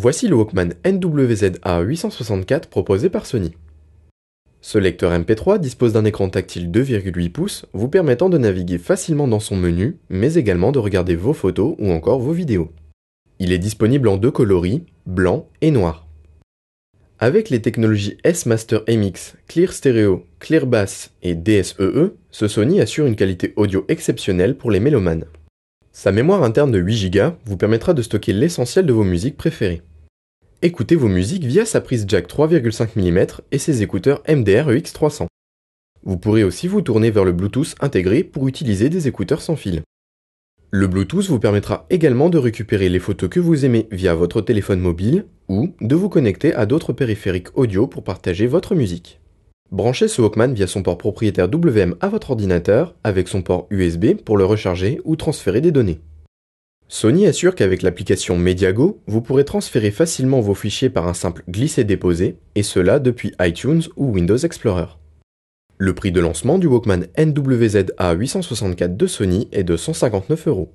Voici le Walkman NWZ-A 864 proposé par Sony. Ce lecteur MP3 dispose d'un écran tactile 2,8 pouces, vous permettant de naviguer facilement dans son menu, mais également de regarder vos photos ou encore vos vidéos. Il est disponible en deux coloris, blanc et noir. Avec les technologies S-Master MX, Clear Stereo, Clear Bass et DSEE, e, ce Sony assure une qualité audio exceptionnelle pour les mélomanes. Sa mémoire interne de 8 Go vous permettra de stocker l'essentiel de vos musiques préférées. Écoutez vos musiques via sa prise jack 3,5 mm et ses écouteurs MDR EX300. Vous pourrez aussi vous tourner vers le Bluetooth intégré pour utiliser des écouteurs sans fil. Le Bluetooth vous permettra également de récupérer les photos que vous aimez via votre téléphone mobile ou de vous connecter à d'autres périphériques audio pour partager votre musique. Branchez ce Walkman via son port propriétaire WM à votre ordinateur avec son port USB pour le recharger ou transférer des données. Sony assure qu'avec l'application Mediago, vous pourrez transférer facilement vos fichiers par un simple glisser-déposer, et cela depuis iTunes ou Windows Explorer. Le prix de lancement du Walkman NWZ-A864 de Sony est de 159 euros.